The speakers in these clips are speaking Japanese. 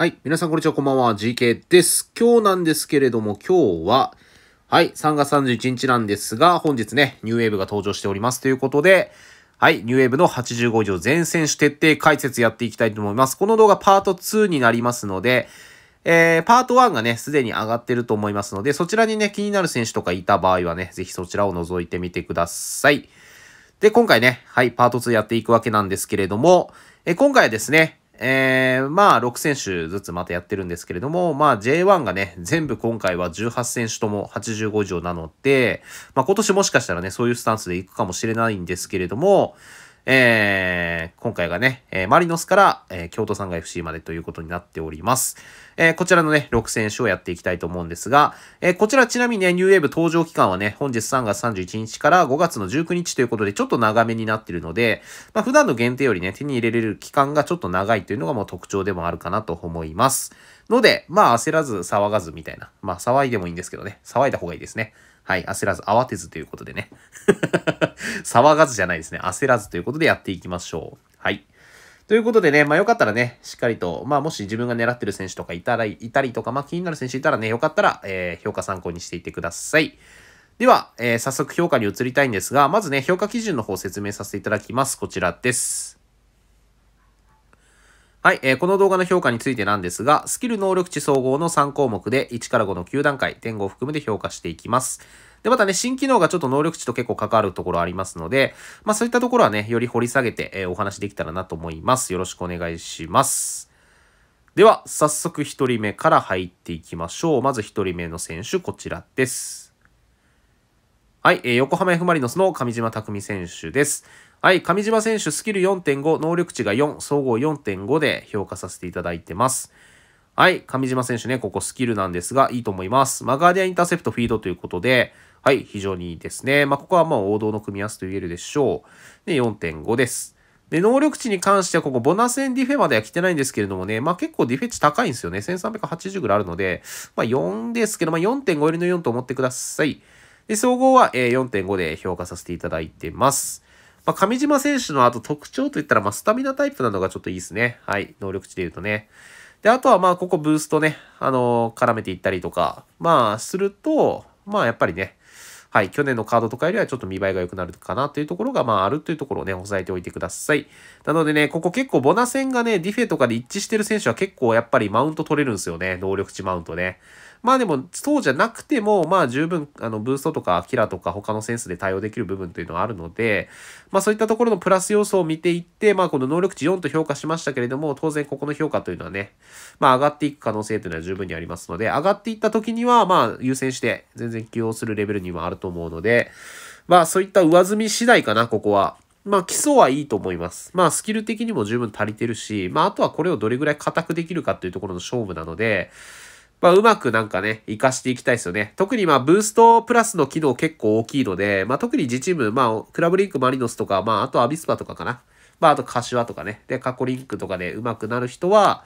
はい。皆さん、こんにちは。こんばんは。GK です。今日なんですけれども、今日は、はい。3月31日なんですが、本日ね、ニューウェーブが登場しておりますということで、はい。ニューウェーブの85以上全選手徹底解説やっていきたいと思います。この動画パート2になりますので、えー、パート1がね、すでに上がってると思いますので、そちらにね、気になる選手とかいた場合はね、ぜひそちらを覗いてみてください。で、今回ね、はい、パート2やっていくわけなんですけれども、え今回はですね、えー、まあ、6選手ずつまたやってるんですけれども、まあ、J1 がね、全部今回は18選手とも85以上なので、まあ、今年もしかしたらね、そういうスタンスでいくかもしれないんですけれども、えー、今回がね、えー、マリノスから、えー、京都さんが FC までということになっております。えー、こちらのね、6選手をやっていきたいと思うんですが、えー、こちらちなみにね、ニューウェーブ登場期間はね、本日3月31日から5月の19日ということで、ちょっと長めになってるので、まあ、普段の限定よりね、手に入れれる期間がちょっと長いというのがもう特徴でもあるかなと思います。ので、まあ焦らず騒がずみたいな。まあ騒いでもいいんですけどね。騒いだ方がいいですね。はい、焦らず、慌てずということでね。騒がずじゃないですね。焦らずということでやっていきましょう。はい。ということでね、まあよかったらね、しっかりと、まあもし自分が狙ってる選手とかいたら、いたりとか、まあ気になる選手いたらね、よかったら、えー、評価参考にしていってください。では、えー、早速評価に移りたいんですが、まずね、評価基準の方を説明させていただきます。こちらです。はい、えー、この動画の評価についてなんですが、スキル能力値総合の3項目で1から5の9段階、点5を含めて評価していきます。で、またね、新機能がちょっと能力値と結構関わるところありますので、まあそういったところはね、より掘り下げて、えー、お話できたらなと思います。よろしくお願いします。では、早速1人目から入っていきましょう。まず1人目の選手、こちらです。はい、えー、横浜 F・ マリノスの上島匠選手です。はい、上島選手スキル4.5、能力値が4、総合4.5で評価させていただいてます。はい、上島選手ね、ここスキルなんですが、いいと思います。マガーディアインターセプト、フィードということで、はい、非常にいいですね。まあ、ここはまあ王道の組み合わせと言えるでしょう。で、4.5です。で、能力値に関しては、ここ、ボナセンディフェまでは来てないんですけれどもね、まあ結構ディフェ値高いんですよね。1380ぐらいあるので、まあ4ですけど、まあ4.5よりの4と思ってください。で、総合は4.5で評価させていただいてます。まあ、上島選手の後特徴といったら、まあ、スタミナタイプなのがちょっといいですね。はい。能力値で言うとね。で、あとはまあ、ここブーストね、あのー、絡めていったりとか、まあ、すると、まあ、やっぱりね、はい、去年のカードとかよりはちょっと見栄えが良くなるかなというところが、まあ、あるというところをね、押さえておいてください。なのでね、ここ結構ボナ戦がね、ディフェとかで一致してる選手は結構やっぱりマウント取れるんですよね。能力値マウントね。まあでも、そうじゃなくても、まあ十分、あの、ブーストとかキラとか他のセンスで対応できる部分というのはあるので、まあそういったところのプラス要素を見ていって、まあこの能力値4と評価しましたけれども、当然ここの評価というのはね、まあ上がっていく可能性というのは十分にありますので、上がっていった時には、まあ優先して全然起用するレベルにもあると思うので、まあそういった上積み次第かな、ここは。まあ基礎はいいと思います。まあスキル的にも十分足りてるし、まああとはこれをどれぐらい固くできるかというところの勝負なので、まあ、うまくなんかね、活かしていきたいですよね。特にまあ、ブーストプラスの機能結構大きいので、まあ、特に自チーム、まあ、クラブリンクマリノスとか、まあ、あとアビスパとかかな。まあ、あと柏とかね。で、過去リンクとかでうまくなる人は、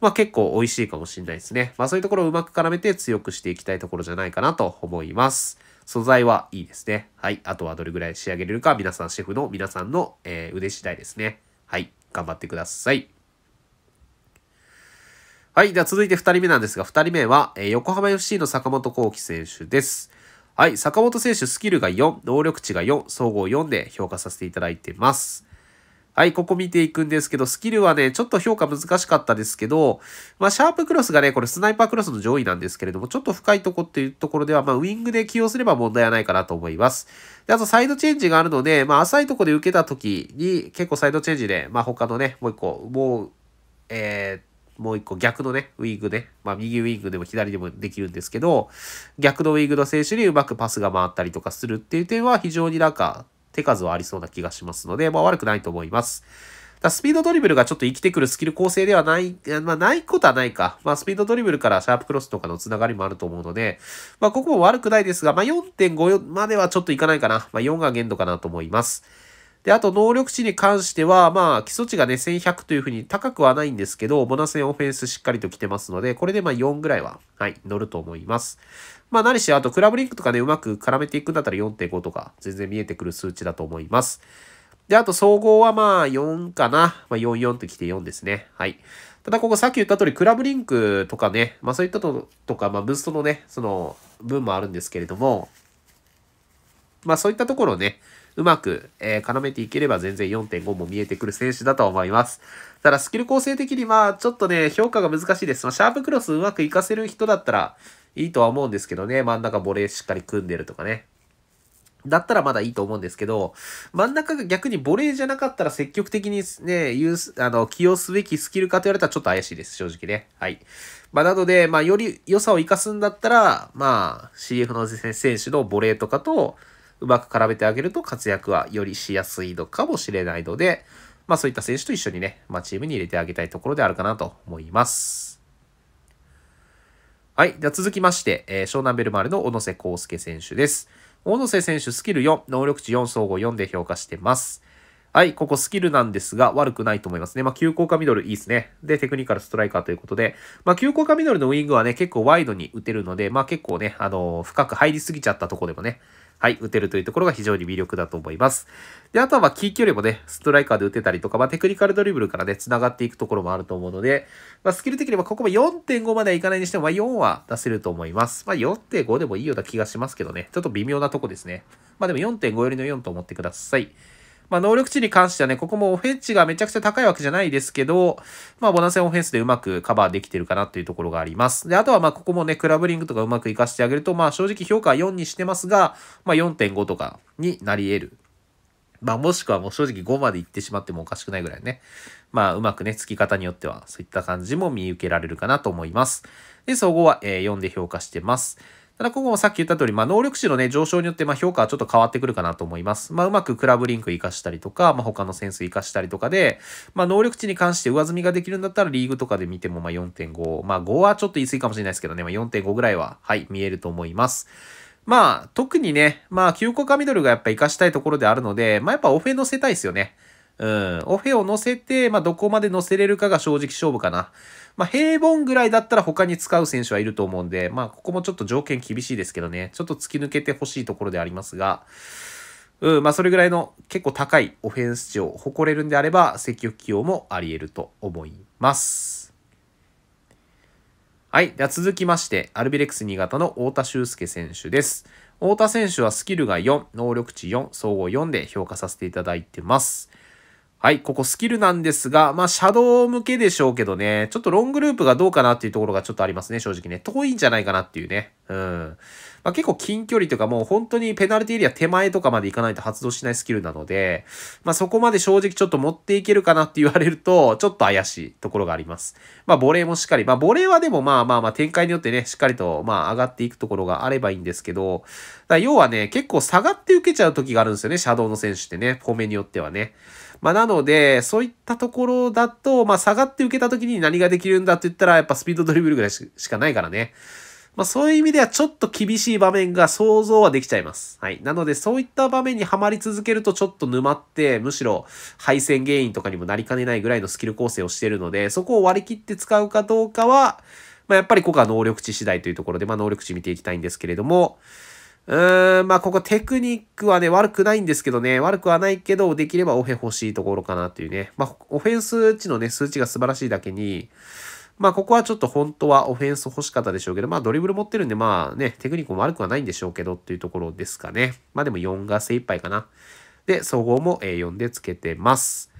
まあ、結構美味しいかもしれないですね。まあ、そういうところをうまく絡めて強くしていきたいところじゃないかなと思います。素材はいいですね。はい。あとはどれぐらい仕上げれるか、皆さん、シェフの皆さんの、えー、腕次第ですね。はい。頑張ってください。はい。では続いて2人目なんですが、2人目は、えー、横浜 FC の坂本幸輝選手です。はい。坂本選手、スキルが4、能力値が4、総合4で評価させていただいてます。はい、ここ見ていくんですけど、スキルはね、ちょっと評価難しかったですけど、まあ、シャープクロスがね、これスナイパークロスの上位なんですけれども、ちょっと深いとこっていうところでは、まあ、ウィングで起用すれば問題はないかなと思います。で、あとサイドチェンジがあるので、まあ、浅いとこで受けた時に、結構サイドチェンジで、まあ、他のね、もう一個、もう、えー、っもう一個逆のね、ウィングね、まあ右ウィングでも左でもできるんですけど、逆のウィングの選手にうまくパスが回ったりとかするっていう点は非常になんか手数はありそうな気がしますので、まあ悪くないと思います。だスピードドリブルがちょっと生きてくるスキル構成ではない、まあないことはないか。まあスピードドリブルからシャープクロスとかのつながりもあると思うので、まあここも悪くないですが、まあ4.5まではちょっといかないかな。まあ4が限度かなと思います。で、あと能力値に関しては、まあ、基礎値がね、1100というふうに高くはないんですけど、ボナセンオフェンスしっかりと来てますので、これでまあ4ぐらいは、はい、乗ると思います。まあ、何しあとクラブリンクとかね、うまく絡めていくんだったら4.5とか、全然見えてくる数値だと思います。で、あと総合はまあ4かな。まあ、44と来て4ですね。はい。ただここさっき言った通り、クラブリンクとかね、まあそういったと、とか、まあブーストのね、その、分もあるんですけれども、まあそういったところをね、うまく、えー、絡めていければ全然4.5も見えてくる選手だと思います。ただスキル構成的にまあちょっとね、評価が難しいです。まあ、シャープクロスうまく活かせる人だったらいいとは思うんですけどね、真ん中ボレーしっかり組んでるとかね。だったらまだいいと思うんですけど、真ん中が逆にボレーじゃなかったら積極的にね、ユーあの、起用すべきスキルかと言われたらちょっと怪しいです、正直ね。はい。まあ、なので、まあ、より良さを活かすんだったら、まあ、CF の選手のボレーとかと、うまく絡めてあげると活躍はよりしやすいのかもしれないので、まあそういった選手と一緒にね、まあチームに入れてあげたいところであるかなと思います。はい。では続きまして、えー、湘南ベルマーレの小野瀬康介選手です。小野瀬選手スキル4、能力値4、総合4で評価してます。はい、ここスキルなんですが、悪くないと思いますね。まあ、急降下ミドルいいですね。で、テクニカルストライカーということで、まあ、急降下ミドルのウィングはね、結構ワイドに打てるので、まあ、結構ね、あのー、深く入りすぎちゃったとこでもね、はい、打てるというところが非常に魅力だと思います。で、あとはまあ、キー距離もね、ストライカーで打てたりとか、まあ、テクニカルドリブルからね、繋がっていくところもあると思うので、まあ、スキル的にはここも4.5まではいかないにしても、まあ、4は出せると思います。まあ、4.5でもいいような気がしますけどね、ちょっと微妙なとこですね。まあ、でも4.5よりの4と思ってください。まあ、能力値に関してはね、ここもオフェンチがめちゃくちゃ高いわけじゃないですけど、まあ、ボナセンオフェンスでうまくカバーできてるかなというところがあります。で、あとはまあ、ここもね、クラブリングとかうまく活かしてあげると、まあ、正直評価は4にしてますが、まあ、4.5とかになり得る。まあ、もしくはもう正直5までいってしまってもおかしくないぐらいね。まあ、うまくね、付き方によっては、そういった感じも見受けられるかなと思います。で、総合は、え4で評価してます。ただ、ここもさっき言った通り、まあ、能力値のね、上昇によって、まあ、評価はちょっと変わってくるかなと思います。まあ、うまくクラブリンク活かしたりとか、まあ、他のセンス活かしたりとかで、まあ、能力値に関して上積みができるんだったら、リーグとかで見ても、まあ、4.5、まあ、5はちょっと言い過ぎかもしれないですけどね、まあ、4.5ぐらいは、はい、見えると思います。まあ、特にね、まあ、急降下ミドルがやっぱ活かしたいところであるので、まあ、やっぱオフェンドせたいですよね。うん。オフェを乗せて、まあ、どこまで乗せれるかが正直勝負かな。まあ、平凡ぐらいだったら他に使う選手はいると思うんで、まあ、ここもちょっと条件厳しいですけどね。ちょっと突き抜けてほしいところでありますが、うん、まあ、それぐらいの結構高いオフェンス値を誇れるんであれば、積極起用もあり得ると思います。はい。では続きまして、アルビレックス新潟の太田修介選手です。太田選手はスキルが4、能力値4、総合4で評価させていただいてます。はい、ここスキルなんですが、まあ、シャドウ向けでしょうけどね、ちょっとロングループがどうかなっていうところがちょっとありますね、正直ね。遠いんじゃないかなっていうね。うん。まあ、結構近距離とかもう本当にペナルティエリア手前とかまで行かないと発動しないスキルなので、まあ、そこまで正直ちょっと持っていけるかなって言われると、ちょっと怪しいところがあります。まあ、ボレーもしっかり、まあ、ボレーはでもまあまあまあ展開によってね、しっかりとまあ上がっていくところがあればいいんですけど、だ要はね、結構下がって受けちゃう時があるんですよね、シャドウの選手ってね、フォメによってはね。まあ、なので、そういったところだと、まあ、下がって受けた時に何ができるんだって言ったら、やっぱスピードドリブルぐらいしかないからね。まあ、そういう意味ではちょっと厳しい場面が想像はできちゃいます。はい。なので、そういった場面にはまり続けるとちょっと沼って、むしろ敗戦原因とかにもなりかねないぐらいのスキル構成をしているので、そこを割り切って使うかどうかは、まあ、やっぱりここは能力値次第というところで、まあ、能力値見ていきたいんですけれども、うーん、まあ、ここテクニックはね、悪くないんですけどね、悪くはないけど、できればオフェ欲しいところかなというね。まあ、オフェンス値のね、数値が素晴らしいだけに、まあ、ここはちょっと本当はオフェンス欲しかったでしょうけど、まあ、ドリブル持ってるんで、まあね、テクニックも悪くはないんでしょうけどっていうところですかね。まあ、でも4が精一杯かな。で、総合も4でつけてます。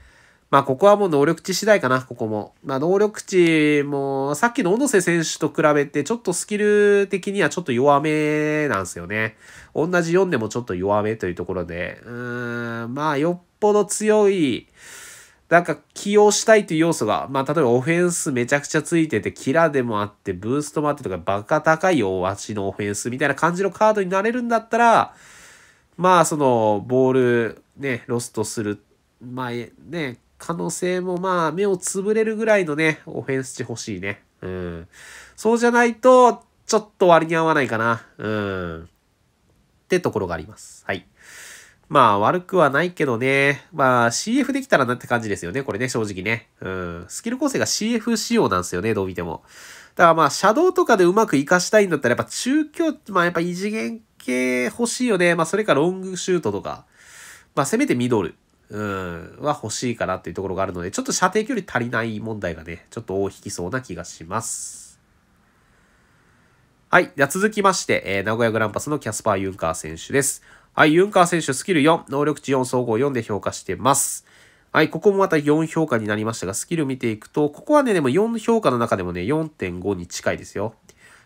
まあ、ここはもう能力値次第かな、ここも。まあ、能力値も、さっきの小野瀬選手と比べて、ちょっとスキル的にはちょっと弱めなんですよね。同じ4でもちょっと弱めというところで、うーん、まあ、よっぽど強い、なんか起用したいという要素が、まあ、例えばオフェンスめちゃくちゃついてて、キラでもあって、ブーストもあってとか、バカ高い大足のオフェンスみたいな感じのカードになれるんだったら、まあ、その、ボール、ね、ロストする、まあ、ね、可能性もまあ、目をつぶれるぐらいのね、オフェンス値欲しいね。うん。そうじゃないと、ちょっと割に合わないかな。うん。ってところがあります。はい。まあ悪くはないけどね。まあ CF できたらなって感じですよね。これね、正直ね。うん。スキル構成が CF 仕様なんですよね、どう見ても。だからまあ、シャドウとかでうまく活かしたいんだったら、やっぱ中距まあやっぱ異次元系欲しいよね。まあそれかロングシュートとか。まあせめてミドル。うん、は欲しいかなっていうところがあるので、ちょっと射程距離足りない問題がね、ちょっと大引きそうな気がします。はい。では続きまして、えー、名古屋グランパスのキャスパー・ユンカー選手です。はい、ユンカー選手スキル4、能力値4、総合4で評価してます。はい、ここもまた4評価になりましたが、スキル見ていくと、ここはね、でも4評価の中でもね、4.5に近いですよ。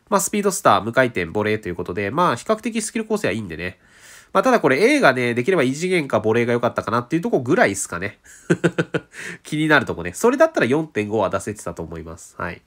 まあ、スピードスター、無回転、ボレーということで、まあ、比較的スキル構成はいいんでね。まあ、ただこれ A がね、できれば異次元かボレーが良かったかなっていうとこぐらいですかね。気になるとこね。それだったら4.5は出せてたと思います。はい。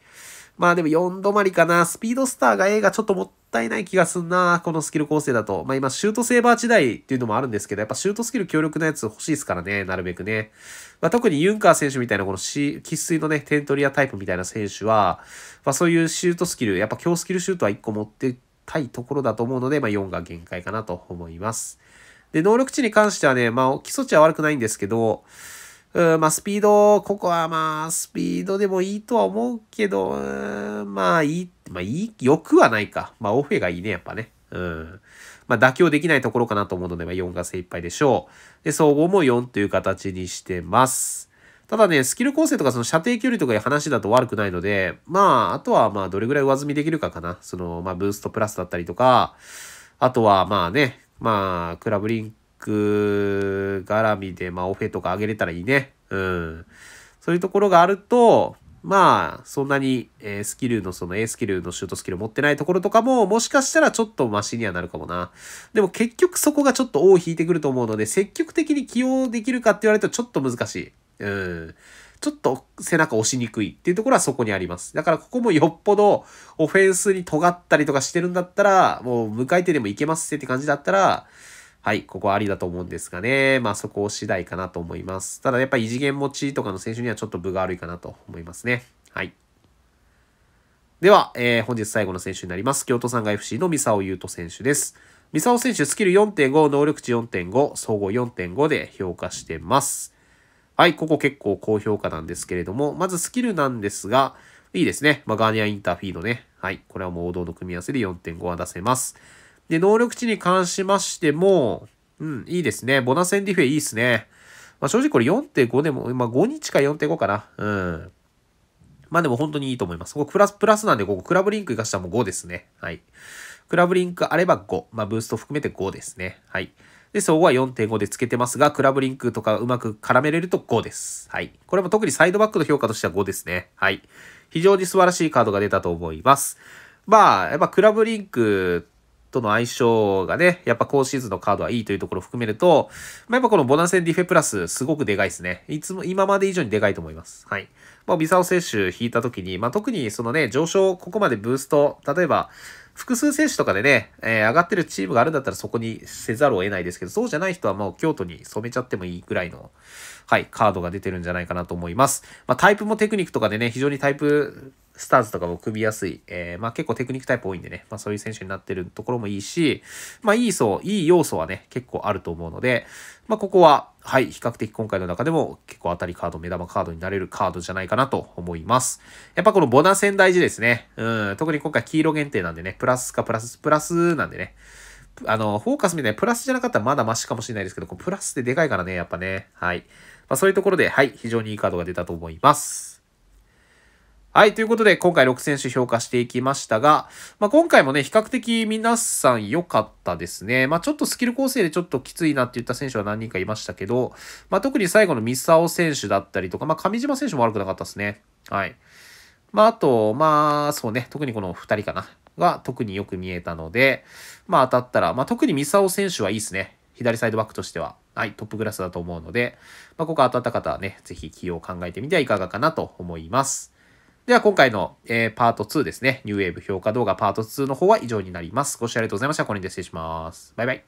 まあでも4止まりかな。スピードスターが A がちょっともったいない気がすんな。このスキル構成だと。まあ今シュートセーバー時代っていうのもあるんですけど、やっぱシュートスキル強力なやつ欲しいですからね。なるべくね。まあ特にユンカー選手みたいなこの喫水のね、テントリアタイプみたいな選手は、まあそういうシュートスキル、やっぱ強スキルシュートは1個持ってたいところだと思うので、まあ4が限界かなと思います。で、能力値に関してはね、まあ基礎値は悪くないんですけど、うん、まあ、スピード、ここはまあ、スピードでもいいとは思うけど、うん、まあ、いい、まあ、いい、良くはないか。まあ、オフェがいいね、やっぱね。うん。まあ、妥協できないところかなと思うので、まあ、4が精一杯でしょう。で、総合も4という形にしてます。ただね、スキル構成とかその射程距離とかいう話だと悪くないので、まあ、あとはまあ、どれぐらい上積みできるかかな。その、まあ、ブーストプラスだったりとか、あとはまあね、まあ、クラブリンク絡みで、まあ、オフェとか上げれたらいいね。うん。そういうところがあると、まあ、そんなに、えスキルの、その A スキルのシュートスキル持ってないところとかも、もしかしたらちょっとマシにはなるかもな。でも結局そこがちょっと尾を引いてくると思うので、積極的に起用できるかって言われるとちょっと難しい。うん。ちょっと背中押しにくいっていうところはそこにあります。だからここもよっぽどオフェンスに尖ったりとかしてるんだったら、もう迎えてでもいけますって感じだったら、はい、ここありだと思うんですがね、まあそこ次第かなと思います。ただやっぱ異次元持ちとかの選手にはちょっと分が悪いかなと思いますね。はい。では、えー、本日最後の選手になります。京都産が FC の三沢優斗選手です。三沢選手、スキル4.5、能力値4.5、総合4.5で評価してます。はい、ここ結構高評価なんですけれども、まずスキルなんですが、いいですね。まあ、ガーニアインターフィードね。はい、これはもう王道の組み合わせで4.5は出せます。で、能力値に関しましても、うん、いいですね。ボナセンディフェいいですね。まあ、正直これ4.5でも、まあ、5日か4.5かな。うん。まあでも本当にいいと思います。ここプラス、プラスなんで、ここクラブリンク生かしたらもう5ですね。はい。クラブリンクあれば5。まあブースト含めて5ですね。はい。で、総合は4.5でつけてますが、クラブリンクとかうまく絡めれると5です。はい。これも特にサイドバックの評価としては5ですね。はい。非常に素晴らしいカードが出たと思います。まあ、やっぱクラブリンクとの相性がね、やっぱ今シーズンのカードはいいというところを含めると、まあ、やっぱこのボナセンディフェプラス、すごくでかいですね。いつも、今まで以上にでかいと思います。はい。まあ、ビサオ選手引いた時に、まあ、特にそのね、上昇、ここまでブースト、例えば、複数選手とかでね、えー、上がってるチームがあるんだったらそこにせざるを得ないですけど、そうじゃない人はもう京都に染めちゃってもいいぐらいの、はい、カードが出てるんじゃないかなと思います。まあ、タイプもテクニックとかでね、非常にタイプ、スターズとかも組みやすい。えー、まあ結構テクニックタイプ多いんでね、まあそういう選手になってるところもいいし、まあいい層、いい要素はね、結構あると思うので、まあ、ここは、はい、比較的今回の中でも結構当たりカード、目玉カードになれるカードじゃないかなと思います。やっぱこのボナ戦大事ですね。うん、特に今回黄色限定なんでね、プラスかプラス、プラスなんでね。あの、フォーカスみたいなプラスじゃなかったらまだマシかもしれないですけど、こうプラスってでかいからね、やっぱね。はい。まあ、そういうところで、はい、非常にいいカードが出たと思います。はい。ということで、今回6選手評価していきましたが、まあ、今回もね、比較的皆さん良かったですね。まあ、ちょっとスキル構成でちょっときついなって言った選手は何人かいましたけど、まあ、特に最後のミサオ選手だったりとか、まあ、上島選手も悪くなかったですね。はい。まあ、あと、まあ、そうね、特にこの2人かな、が特によく見えたので、まあ、当たったら、まあ、特にミサオ選手はいいですね。左サイドバックとしては、はい、トップクラスだと思うので、まあ、ここ当たった方はね、ぜひ起用を考えてみてはいかがかなと思います。では今回の、えー、パート2ですね、ニューウェーブ評価動画パート2の方は以上になります。ご視聴ありがとうございました。これで失礼します。バイバイ。